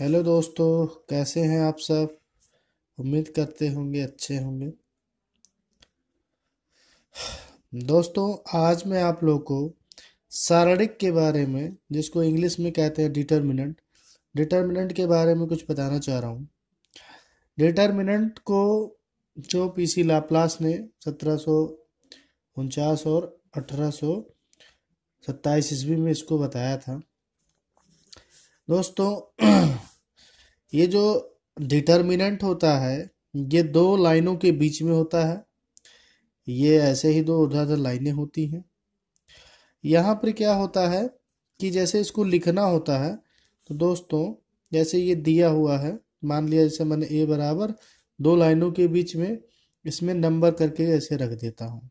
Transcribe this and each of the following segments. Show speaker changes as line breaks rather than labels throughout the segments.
hello दोस्तों कैसे हैं आप सब उम्मीद करते होंगे अच्छे होंगे दोस्तों आज मैं आप लोग को सारणिक के बारे में जिसको इंग्लिश में कहते हैं डिटर्मिनेंट डिटर्मिनेंट के बारे में कुछ बताना चाह रहा हूँ डिटर्मिनेंट को जो पीसी लाप्लास ने सत्रह और अठारह सौ सत्ताईस ईस्वी में इसको बताया था दोस्तों ये जो डिटर्मिनेंट होता है ये दो लाइनों के बीच में होता है ये ऐसे ही दो उधर उधर लाइनें होती हैं यहाँ पर क्या होता है कि जैसे इसको लिखना होता है तो दोस्तों जैसे ये दिया हुआ है मान लिया जैसे मैंने ए बराबर दो लाइनों के बीच में इसमें नंबर करके ऐसे रख देता हूँ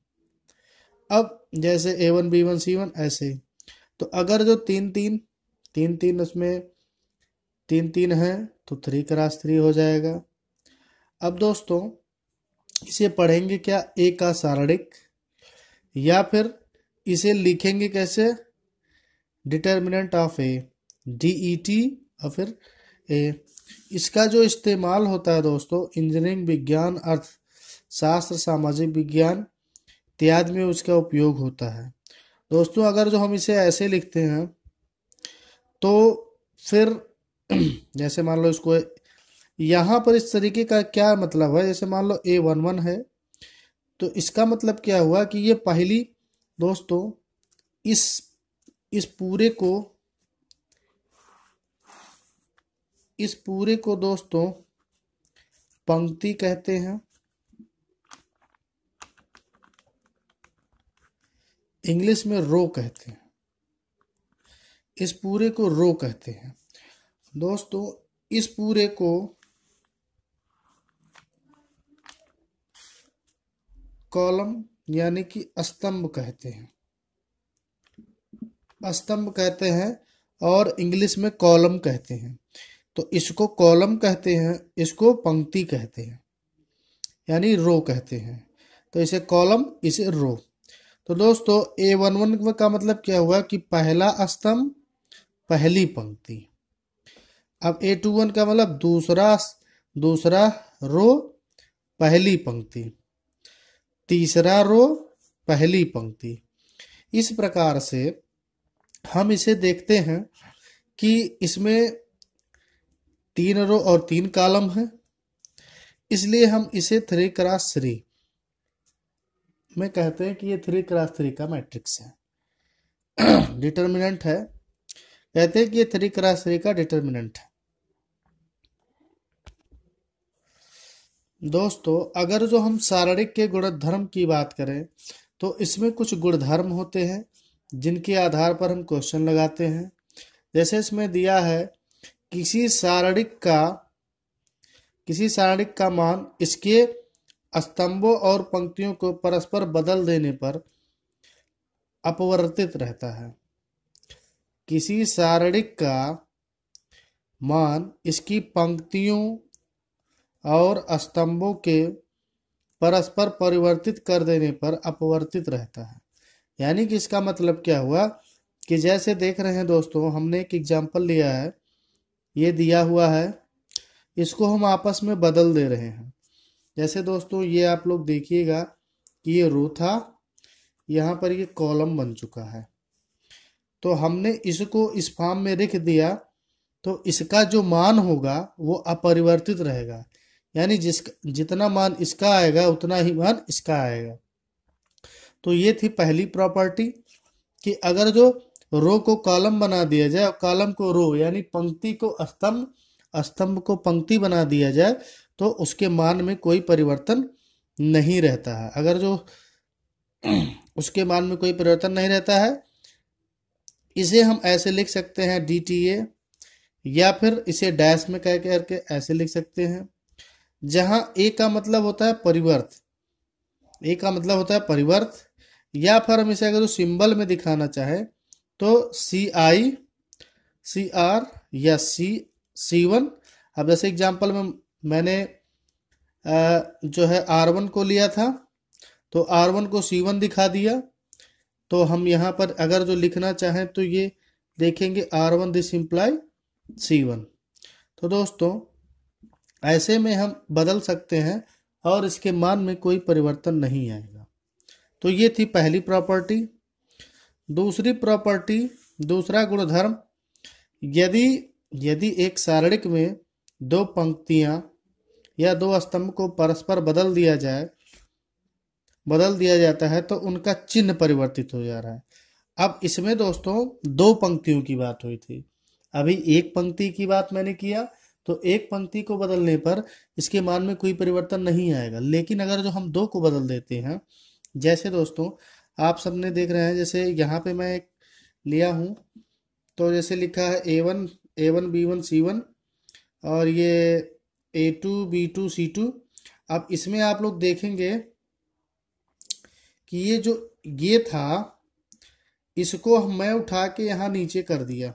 अब जैसे A one B one C one ऐसे तो अगर जो तीन तीन तीन तीन उसमें तीन तीन है तो थ्री क्रास थ्री हो जाएगा अब दोस्तों इसे पढ़ेंगे क्या ए का सारणिक या फिर इसे लिखेंगे कैसे determinant of A D E T और फिर ए इसका जो इस्तेमाल होता है दोस्तों इंजीनियरिंग विज्ञान अर्थशास्त्र सामाजिक विज्ञान इत्यादि में उसका उपयोग होता है दोस्तों अगर जो हम इसे ऐसे लिखते हैं तो फिर जैसे मान लो इसको यहाँ पर इस तरीके का क्या मतलब है जैसे मान लो ए वन वन है तो इसका मतलब क्या हुआ कि ये पहली दोस्तों इस इस पूरे को इस पूरे को दोस्तों पंक्ति कहते हैं इंग्लिश में रो कहते हैं इस पूरे को रो कहते हैं दोस्तों इस पूरे को कॉलम यानी कि स्तंभ कहते हैं स्तंभ कहते हैं और इंग्लिश में कॉलम कहते हैं तो इसको कॉलम कहते हैं इसको पंक्ति कहते हैं यानी रो कहते हैं तो इसे कॉलम इसे रो तो दोस्तों ए वन वन का मतलब क्या हुआ कि पहला स्तंभ पहली पंक्ति अब ए टू वन का मतलब दूसरा दूसरा रो पहली पंक्ति तीसरा रो पहली पंक्ति इस प्रकार से हम इसे देखते हैं कि इसमें तीन रो और तीन कॉलम है इसलिए हम इसे थ्री क्रास थ्री में कहते हैं कि ये थ्री क्रास थ्री का मैट्रिक्स है डिटर्मिनेंट है कहते हैं कि ये थ्री क्रॉस थ्री का डिटर्मिनेंट है दोस्तों अगर जो हम शारीरिक के गुणधर्म की बात करें तो इसमें कुछ गुणधर्म होते हैं जिनके आधार पर हम क्वेश्चन लगाते हैं जैसे इसमें दिया है किसी शारीरिक का किसी शारीरिक का मान इसके स्तंभों और पंक्तियों को परस्पर बदल देने पर अपवर्तित रहता है किसी सारणिक का मान इसकी पंक्तियों और स्तंभों के परस्पर परिवर्तित कर देने पर अपवर्तित रहता है यानी कि इसका मतलब क्या हुआ कि जैसे देख रहे हैं दोस्तों हमने एक एग्जाम्पल लिया है ये दिया हुआ है इसको हम आपस में बदल दे रहे हैं जैसे दोस्तों ये आप लोग देखिएगा कि ये रो था यहाँ पर ये कॉलम बन चुका है तो हमने इसको इस फॉर्म में लिख दिया तो इसका जो मान होगा वो अपरिवर्तित रहेगा यानी जिस जितना मान इसका आएगा उतना ही मान इसका आएगा तो ये थी पहली प्रॉपर्टी कि अगर जो रो को कॉलम बना दिया जाए और कॉलम को रो यानी पंक्ति को स्तंभ स्तंभ को पंक्ति बना दिया जाए तो उसके मान में कोई परिवर्तन नहीं रहता है अगर जो उसके मान में कोई परिवर्तन नहीं रहता है इसे हम ऐसे लिख सकते हैं डी टी ए या फिर इसे डैश में कह करके ऐसे लिख सकते हैं जहां ए का मतलब होता है परिवर्त ए का मतलब होता है परिवर्त या फिर हम इसे अगर सिंबल में दिखाना चाहे तो सी आई सी आर या सी सी वन अब जैसे एग्जाम्पल में मैंने जो है आर वन को लिया था तो आर वन को सी वन दिखा दिया तो हम यहाँ पर अगर जो लिखना चाहें तो ये देखेंगे R one this imply C one तो दोस्तों ऐसे में हम बदल सकते हैं और इसके मान में कोई परिवर्तन नहीं आएगा तो ये थी पहली प्रॉपर्टी दूसरी प्रॉपर्टी दूसरा गुणधर्म यदि यदि एक सारणिक में दो पंक्तियाँ या दो स्तंभ को परस्पर बदल दिया जाए बदल दिया जाता है तो उनका चिन्ह परिवर्तित हो जा रहा है अब इसमें दोस्तों दो पंक्तियों की बात हुई थी अभी एक पंक्ति की बात मैंने किया तो एक पंक्ति को बदलने पर इसके मान में कोई परिवर्तन नहीं आएगा लेकिन अगर जो हम दो को बदल देते हैं जैसे दोस्तों आप सबने देख रहे हैं जैसे यहाँ पे मैं एक लिया हूँ तो जैसे लिखा है A one A one B one C one और ये A two B two C two अब इसमें आप लोग देखेंगे कि ये जो ये था इसको मैं उठा के यहां नीचे कर दिया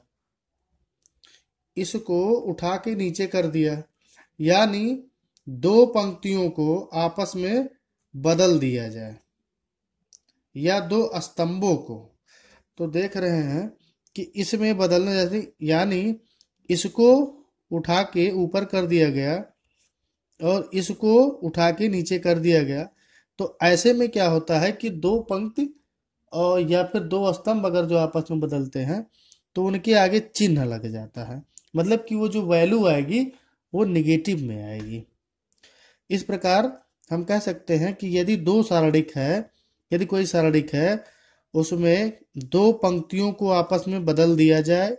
इसको उठा के नीचे कर दिया यानी दो पंक्तियों को आपस में बदल दिया जाए या दो स्तंभों को तो देख रहे हैं कि इसमें बदलने जैसे यानी इसको उठा के ऊपर कर दिया गया और इसको उठा के नीचे कर दिया गया तो ऐसे में क्या होता है कि दो पंक्ति और या फिर दो स्तंभ अगर जो आपस में बदलते हैं तो उनके आगे चिन्ह लग जाता है मतलब कि वो जो वैल्यू आएगी वो निगेटिव में आएगी इस प्रकार हम कह सकते हैं कि यदि दो सारणिक है यदि कोई सारणिक है उसमें दो पंक्तियों को आपस में बदल दिया जाए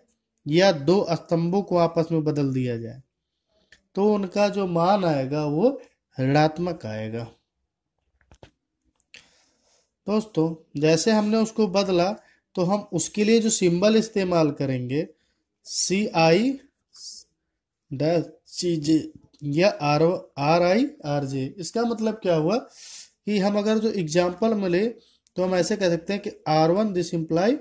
या दो स्तंभों को आपस में बदल दिया जाए तो उनका जो मान आएगा वो ऋणात्मक आएगा दोस्तों जैसे हमने उसको बदला तो हम उसके लिए जो सिंबल इस्तेमाल करेंगे सी आई जे या R R I R J इसका मतलब क्या हुआ कि हम अगर जो एग्जाम्पल मिले तो हम ऐसे कह सकते हैं कि R one this imply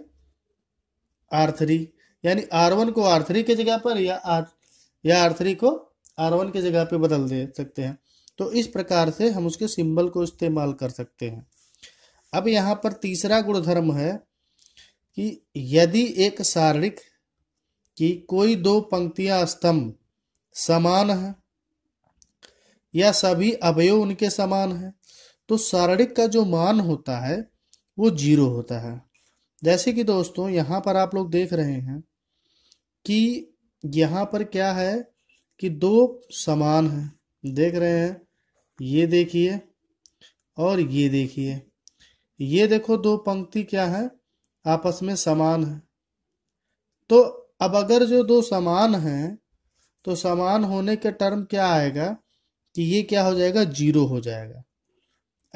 R three यानी आर वन को आर थ्री की जगह पर या आर या आर थ्री को आर वन की जगह पर बदल दे सकते हैं तो इस प्रकार से हम उसके सिंबल को इस्तेमाल कर सकते हैं अब यहाँ पर तीसरा गुणधर्म है कि यदि एक शारीरिक की कोई दो पंक्तियां स्तंभ समान है या सभी अवयव उनके समान है तो शारीरिक का जो मान होता है वो जीरो होता है जैसे कि दोस्तों यहाँ पर आप लोग देख रहे हैं कि यहाँ पर क्या है कि दो समान है देख रहे हैं ये देखिए और ये देखिए ये देखो दो पंक्ति क्या है आपस में समान है तो अब अगर जो दो समान हैं तो समान होने का टर्म क्या आएगा कि ये क्या हो जाएगा जीरो हो जाएगा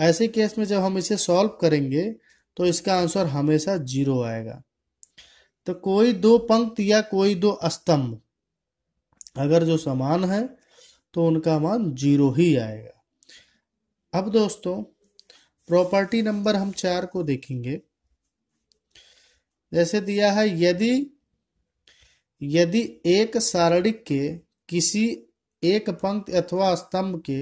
ऐसे केस में जब हम इसे सॉल्व करेंगे तो इसका आंसर हमेशा जीरो आएगा तो कोई दो पंक्ति या कोई दो स्तंभ अगर जो समान है तो उनका मान जीरो ही आएगा अब दोस्तों प्रॉपर्टी नंबर हम चार को देखेंगे जैसे दिया है यदि यदि एक सारणिक के किसी एक पंक्ति अथवा स्तंभ के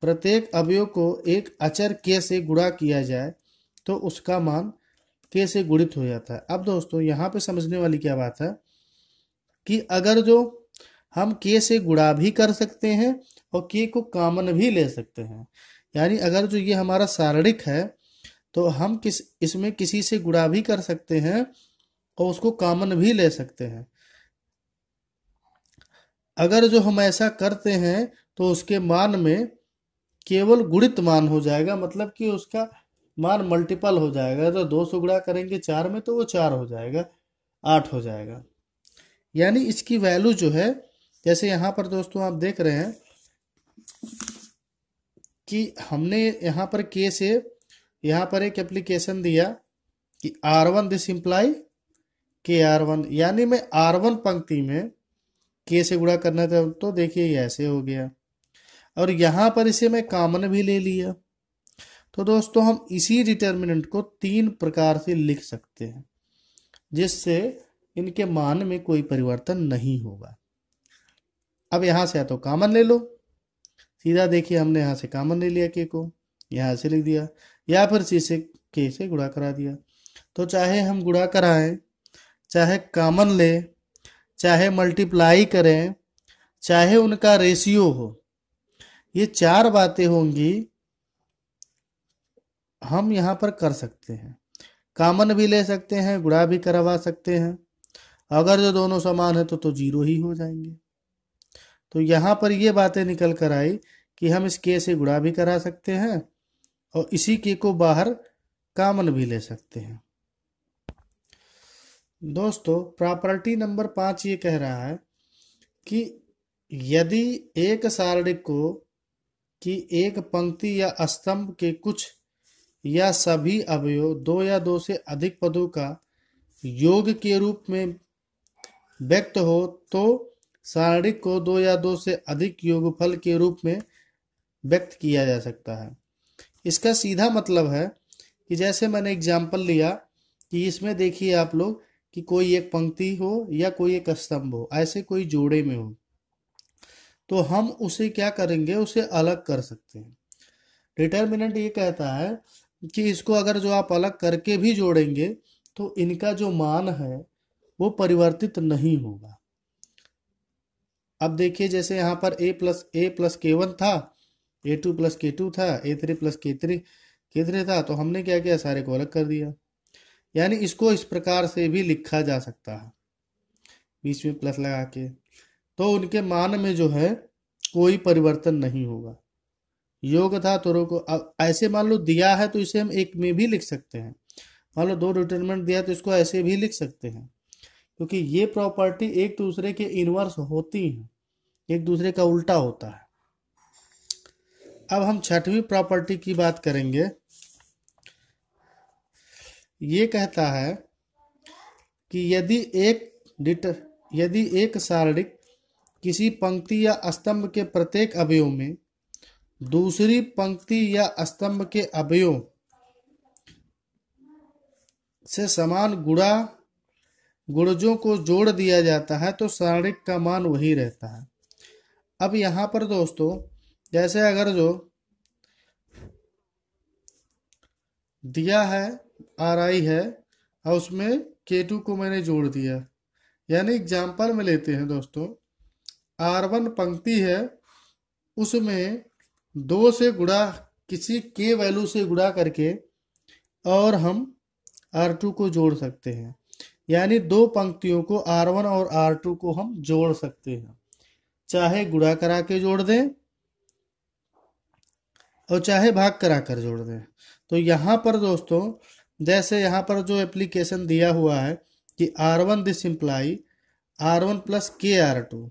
प्रत्येक अवयव को एक अचर के से गुणा किया जाए तो उसका मान के से गुणित हो जाता है अब दोस्तों यहाँ पे समझने वाली क्या बात है कि अगर जो हम के से गुणा भी कर सकते हैं और के को कामन भी ले सकते हैं यानी अगर जो ये हमारा शारीरिक है तो हम किस इसमें किसी से गुड़ा भी कर सकते हैं और उसको कामन भी ले सकते हैं अगर जो हम ऐसा करते हैं तो उसके मान में केवल गुणित मान हो जाएगा मतलब कि उसका मान मल्टीपल हो जाएगा तो दो सौ गुड़ा करेंगे चार में तो वो चार हो जाएगा आठ हो जाएगा यानी इसकी वैल्यू जो है जैसे यहाँ पर दोस्तों आप देख रहे हैं कि हमने यहाँ पर के से यहाँ पर एक एप्लीकेशन दिया कि आर वन दिस इम्प्लाई के आर वन यानी मैं आर वन पंक्ति में के से गुड़ा करना था तो देखिए ऐसे हो गया और यहाँ पर इसे मैं कामन भी ले लिया तो दोस्तों हम इसी डिटर्मिनेंट को तीन प्रकार से लिख सकते हैं जिससे इनके मान में कोई परिवर्तन नहीं होगा अब यहाँ से या तो कामन ले लो सीधा देखिए हमने यहाँ से कामन ले लिया के को यहाँ से लिख दिया या फिर सी से के से गुड़ा करा दिया तो चाहे हम गुड़ा कराएं चाहे कामन ले चाहे मल्टीप्लाई करें चाहे उनका रेशियो हो ये चार बातें होंगी हम यहाँ पर कर सकते हैं कामन भी ले सकते हैं गुड़ा भी करवा सकते हैं अगर जो दोनों समान है तो तो जीरो ही हो जाएंगे तो यहाँ पर ये बातें निकल कर आई कि हम इस के से गुणा भी करा सकते हैं और इसी के को बाहर कामन भी ले सकते हैं दोस्तों प्रॉपर्टी नंबर पाँच ये कह रहा है कि यदि एक सारणिक को कि एक पंक्ति या स्तंभ के कुछ या सभी अवयव दो या दो से अधिक पदों का योग के रूप में व्यक्त हो तो सारणिक को दो या दो से अधिक योगफल के रूप में व्यक्त किया जा सकता है इसका सीधा मतलब है कि जैसे मैंने एग्जाम्पल लिया कि इसमें देखिए आप लोग कि कोई एक पंक्ति हो या कोई एक स्तंभ हो ऐसे कोई जोड़े में हो तो हम उसे क्या करेंगे उसे अलग कर सकते हैं डिटर्मिनेंट ये कहता है कि इसको अगर जो आप अलग करके भी जोड़ेंगे तो इनका जो मान है वो परिवर्तित नहीं होगा अब देखिए जैसे यहाँ पर A plus A plus K one था A two plus K two था A three plus K three K three था तो हमने क्या किया सारे को अलग कर दिया यानी इसको इस प्रकार से भी लिखा जा सकता है बीच में प्लस लगा के तो उनके मान में जो है कोई परिवर्तन नहीं होगा योग था तो रोको अब ऐसे मान लो दिया है तो इसे हम एक में भी लिख सकते हैं मान लो दो डिटर्मेंट दिया तो इसको ऐसे भी लिख सकते हैं क्योंकि ये प्रॉपर्टी एक दूसरे के इनवर्स होती है एक दूसरे का उल्टा होता है अब हम छठवीं प्रॉपर्टी की बात करेंगे ये कहता है कि यदि एक डिटर यदि एक सारणिक किसी पंक्ति या स्तंभ के प्रत्येक अवयव में दूसरी पंक्ति या स्तंभ के अवयव से समान गुणा गुर्जों को जोड़ दिया जाता है तो सारणिक का मान वही रहता है अब यहाँ पर दोस्तों जैसे अगर जो दिया है आर आई है और उसमें के टू को मैंने जोड़ दिया यानी एग्जाम्पल में लेते हैं दोस्तों आर वन पंक्ति है उसमें दो से गुड़ा किसी के वैल्यू से गुड़ा करके और हम आर टू को जोड़ सकते हैं यानी दो पंक्तियों को R1 और R2 को हम जोड़ सकते हैं चाहे गुड़ा करा के जोड़ दें और चाहे भाग करा कर जोड़ दें तो यहाँ पर दोस्तों जैसे यहाँ पर जो एप्लीकेशन दिया हुआ है कि R1 one this imply R one plus K R two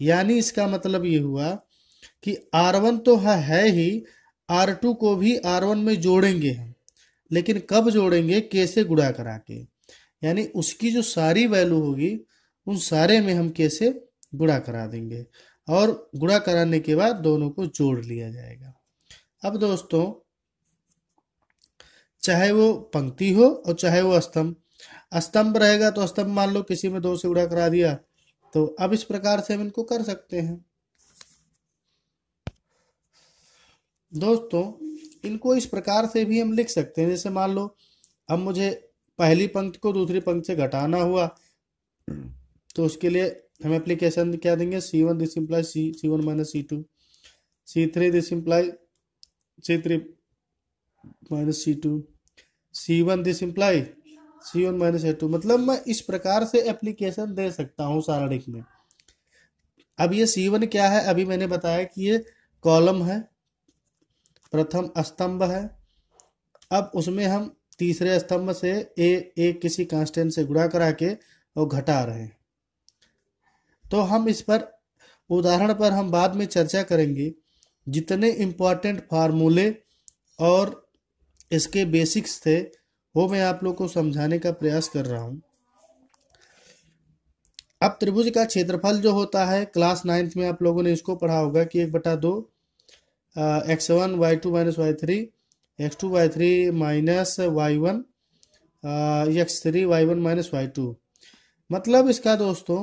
यानी इसका मतलब ये हुआ कि R1 तो है ही R2 को भी R1 में जोड़ेंगे हम लेकिन कब जोड़ेंगे के से गुड़ा करा के यानी उसकी जो सारी वैल्यू होगी उन सारे में हम कैसे गुड़ा करा देंगे और गुड़ा कराने के बाद दोनों को जोड़ लिया जाएगा अब दोस्तों चाहे वो पंक्ति हो और चाहे वो स्तंभ स्तंभ रहेगा तो स्तंभ मान लो किसी में दो से गुड़ा करा दिया तो अब इस प्रकार से हम इनको कर सकते हैं दोस्तों इनको इस प्रकार से भी हम लिख सकते हैं जैसे मान लो अब मुझे पहली पंक्ति को दूसरी पंक्ति से घटाना हुआ तो उसके लिए हम एप्लीकेशन क्या देंगे C one this imply C C one minus C two C three this imply C three minus C two C one this imply C one minus A two मतलब मैं इस प्रकार से एप्लीकेशन दे सकता हूँ सारणिक में अब ये सी वन क्या है अभी मैंने बताया कि ये कॉलम है प्रथम स्तंभ है अब उसमें हम तीसरे स्तंभ से ए ए किसी कांस्टेंट से गुणा करा के और घटा रहे हैं तो हम इस पर उदाहरण पर हम बाद में चर्चा करेंगे जितने इम्पॉर्टेंट फार्मूले और इसके बेसिक्स थे वो मैं आप लोग को समझाने का प्रयास कर रहा हूँ अब त्रिभुज का क्षेत्रफल जो होता है क्लास नाइन्थ में आप लोगों ने इसको पढ़ा होगा कि एक बटा दो X one Y two minus Y three X two Y three minus Y one X three Y one minus Y two मतलब इसका दोस्तों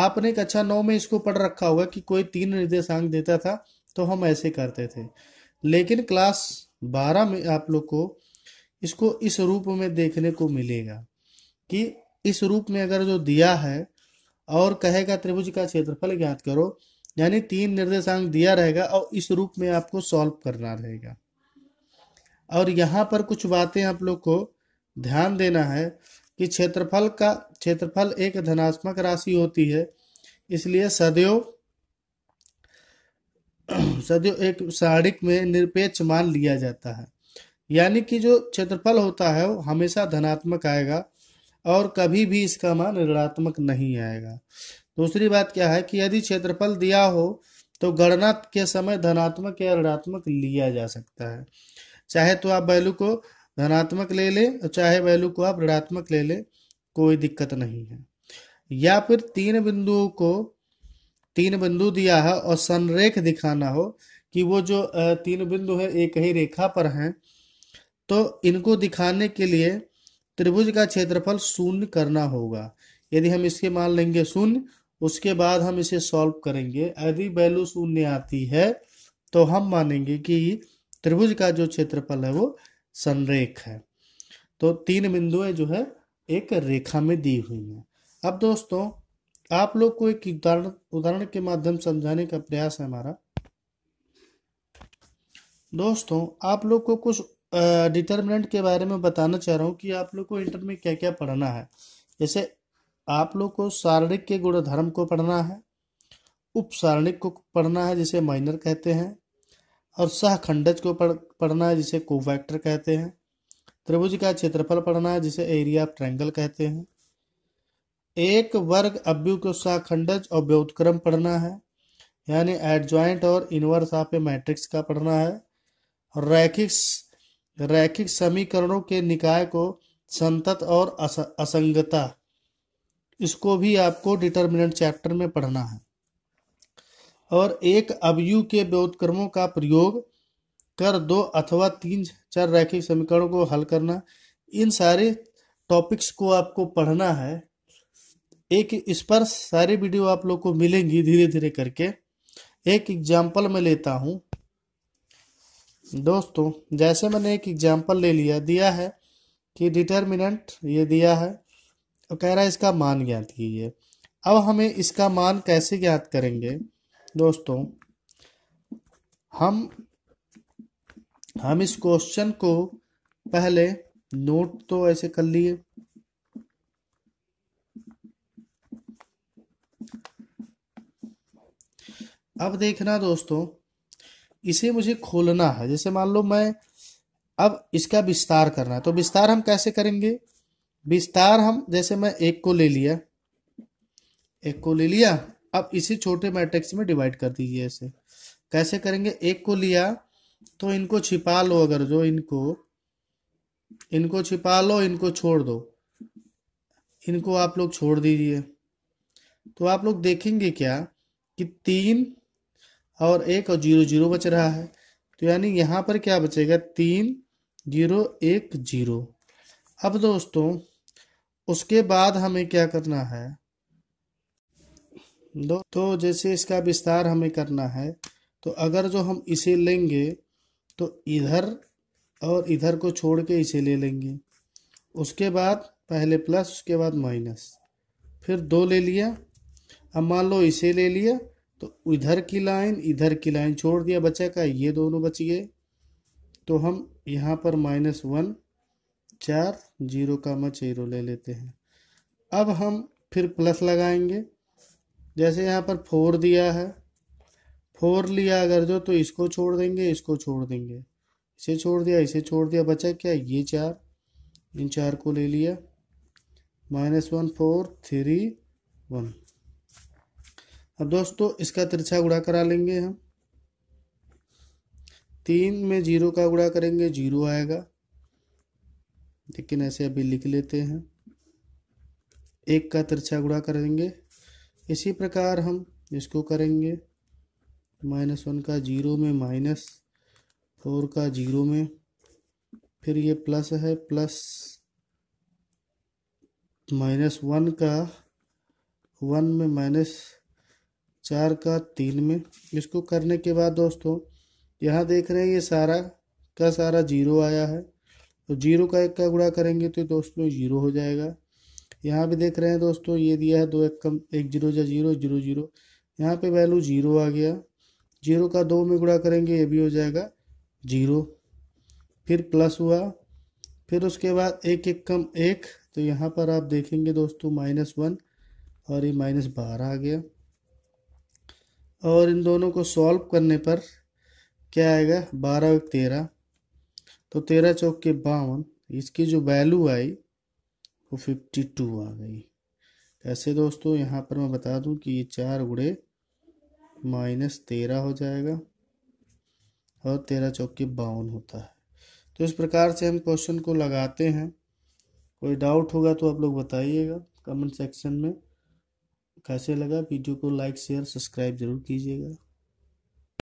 आपने कक्षा अच्छा नौ में इसको पढ़ रखा होगा कि कोई तीन निर्देशांक देता था तो हम ऐसे करते थे लेकिन क्लास बारह में आप लोग को इसको इस रूप में देखने को मिलेगा कि इस रूप में अगर जो दिया है और कहेगा त्रिभुज का क्षेत्रफल ज्ञात करो यानी तीन निर्देशांक दिया रहेगा और इस रूप में आपको सॉल्व करना रहेगा और यहाँ पर कुछ बातें आप लोग को ध्यान देना है कि क्षेत्रफल का क्षेत्रफल एक धनात्मक राशि होती है इसलिए सदैव सदैव एक सारणिक में निरपेक्ष मान लिया जाता है यानी कि जो क्षेत्रफल होता है वो हमेशा धनात्मक आएगा और कभी भी इसका मान ऋणात्मक नहीं आएगा दूसरी बात क्या है कि यदि क्षेत्रफल दिया हो तो गणना के समय धनात्मक या ऋणात्मक लिया जा सकता है चाहे तो आप वैल्यू को धनात्मक ले ले और चाहे वैल्यू को आप ऋणात्मक ले ले कोई दिक्कत नहीं है या फिर तीन बिंदुओं को तीन बिंदु दिया है और संरेख दिखाना हो कि वो जो तीन बिंदु है एक ही रेखा पर हैं तो इनको दिखाने के लिए त्रिभुज का क्षेत्रफल शून्य करना होगा यदि हम इसके मान लेंगे शून्य उसके बाद हम इसे सॉल्व करेंगे यदि वैल्यू शून्य आती है तो हम मानेंगे कि त्रिभुज का जो क्षेत्रफल है वो संरेख है तो तीन बिंदुएं जो है एक रेखा में दी हुई हैं अब दोस्तों आप लोग को एक उदाहरण उदाहरण के माध्यम समझाने का प्रयास है हमारा दोस्तों आप लोग को कुछ डिटर्मिनेंट के बारे में बताना चाह रहा हूँ कि आप लोग को इंटर में क्या क्या पढ़ना है जैसे आप लोग को शारीरिक के गुण धर्म को पढ़ना है उपसारणिक को पढ़ना है जिसे माइनर कहते हैं और सह खंडज को पढ़ पढ़ना है जिसे कोवैक्टर कहते हैं त्रिभुज का क्षेत्रफल पढ़ना है जिसे एरिया ऑफ ट्रायंगल कहते हैं एक वर्ग अभ्यु को खंडज और व्योतक्रम पढ़ना है यानी एडजॉइंट और इनवर्स आप मैट्रिक्स का पढ़ना है रैखिक रैखिक समीकरणों के निकाय को संतत और अस, असंगता इसको भी आपको डिटर्मिनेंट चैप्टर में पढ़ना है और एक अवयु के व्योत्क्रमों का प्रयोग कर दो अथवा तीन चार रैखिक समीकरणों को हल करना इन सारे टॉपिक्स को आपको पढ़ना है एक इस पर सारे वीडियो आप लोग को मिलेंगी धीरे धीरे करके एक एग्जाम्पल में लेता हूँ दोस्तों जैसे मैंने एक एग्जाम्पल ले लिया दिया है कि डिटर्मिनेंट ये दिया है और कह रहा है इसका मान ज्ञात कीजिए अब हमें इसका मान कैसे ज्ञात करेंगे दोस्तों हम हम इस क्वेश्चन को पहले नोट तो ऐसे कर लिए अब देखना दोस्तों इसे मुझे खोलना है जैसे मान लो मैं अब इसका विस्तार करना है तो विस्तार हम कैसे करेंगे विस्तार हम जैसे मैं एक को ले लिया एक को ले लिया अब इसी छोटे मैट्रिक्स में डिवाइड कर दीजिए ऐसे कैसे करेंगे एक को लिया तो इनको छिपा लो अगर जो इनको इनको छिपा लो इनको छोड़ दो इनको आप लोग छोड़ दीजिए तो आप लोग देखेंगे क्या कि तीन और एक और जीरो जीरो बच रहा है तो यानी यहाँ पर क्या बचेगा तीन जीरो एक जीरो अब दोस्तों उसके बाद हमें क्या करना है दो तो जैसे इसका विस्तार हमें करना है तो अगर जो हम इसे लेंगे तो इधर और इधर को छोड़ के इसे ले लेंगे उसके बाद पहले प्लस उसके बाद माइनस फिर दो ले लिया अब मान लो इसे ले लिया तो इधर की लाइन इधर की लाइन छोड़ दिया बच्चा का ये दोनों बच गए तो हम यहाँ पर माइनस वन चार जीरो का जीरो ले लेते हैं अब हम फिर प्लस लगाएंगे जैसे यहाँ पर फोर दिया है फोर लिया अगर जो तो इसको छोड़ देंगे इसको छोड़ देंगे इसे छोड़ दिया इसे छोड़ दिया बचा क्या ये चार इन चार को ले लिया minus one four three one अब दोस्तों इसका तिरछा गुड़ा करा लेंगे हम तीन में जीरो का गुड़ा करेंगे जीरो आएगा लेकिन ऐसे अभी लिख लेते हैं एक का तिरछा गुड़ा करेंगे इसी प्रकार हम इसको करेंगे माइनस वन का जीरो में माइनस फोर का जीरो में फिर ये प्लस है प्लस माइनस वन का वन में माइनस चार का तीन में इसको करने के बाद दोस्तों यहाँ देख रहे हैं ये सारा का सारा जीरो आया है तो जीरो का एक का गुणा करेंगे तो दोस्तों जीरो हो जाएगा यहाँ भी देख रहे हैं दोस्तों ये दिया है दो एक कम एक जीरो या जीरो जीरो जीरो यहाँ पे वैल्यू जीरो आ गया जीरो का दो में गुणा करेंगे ये भी हो जाएगा जीरो फिर प्लस हुआ फिर उसके बाद एक एक कम एक तो यहाँ पर आप देखेंगे दोस्तों माइनस वन और ये माइनस बारह आ गया और इन दोनों को सॉल्व करने पर क्या आएगा बारह एक तेरह तो तेरह चौक के बावन इसकी जो वैल्यू आई वो फिफ्टी टू आ गई ऐसे दोस्तों यहाँ पर मैं बता दूँ कि ये चार गुड़े माइनस तेरह हो जाएगा और तेरह चौके बावन होता है तो इस प्रकार से हम क्वेश्चन को लगाते हैं कोई डाउट होगा तो आप लोग बताइएगा कमेंट सेक्शन में कैसे लगा वीडियो को लाइक शेयर सब्सक्राइब जरूर कीजिएगा